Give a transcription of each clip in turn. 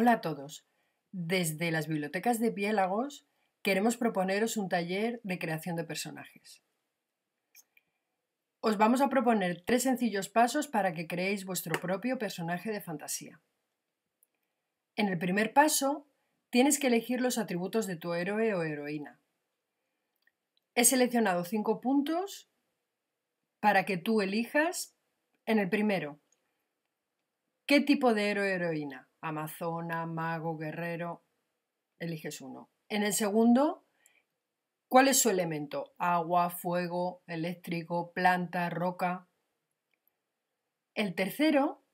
Hola a todos. Desde las bibliotecas de Piélagos queremos proponeros un taller de creación de personajes. Os vamos a proponer tres sencillos pasos para que creéis vuestro propio personaje de fantasía. En el primer paso, tienes que elegir los atributos de tu héroe o heroína. He seleccionado cinco puntos para que tú elijas en el primero. ¿Qué tipo de héroe o heroína? Amazona, Mago, Guerrero, eliges uno. En el segundo, ¿cuál es su elemento? Agua, fuego, eléctrico, planta, roca. El tercero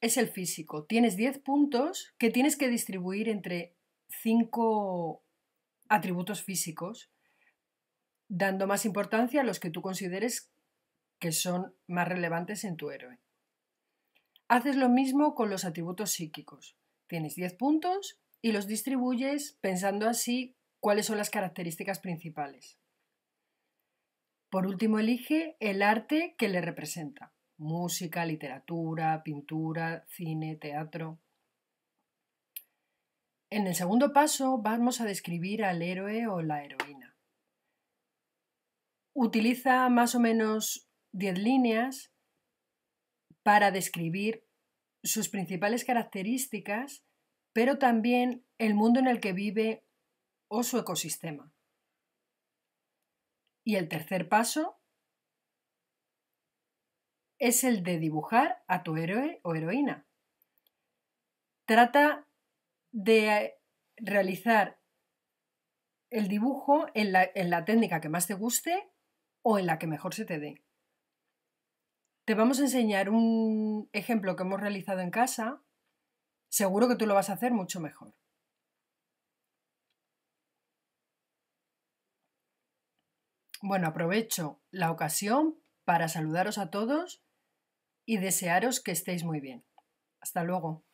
es el físico. Tienes 10 puntos que tienes que distribuir entre 5 atributos físicos, dando más importancia a los que tú consideres que son más relevantes en tu héroe. Haces lo mismo con los atributos psíquicos. Tienes 10 puntos y los distribuyes pensando así cuáles son las características principales. Por último, elige el arte que le representa. Música, literatura, pintura, cine, teatro. En el segundo paso vamos a describir al héroe o la heroína. Utiliza más o menos 10 líneas para describir sus principales características, pero también el mundo en el que vive o su ecosistema. Y el tercer paso es el de dibujar a tu héroe o heroína. Trata de realizar el dibujo en la, técnica que más te guste o en la que mejor se te dé. Te vamos a enseñar un ejemplo que hemos realizado en casa. Seguro que tú lo vas a hacer mucho mejor. Bueno, aprovecho la ocasión para saludaros a todos y desearos que estéis muy bien. Hasta luego.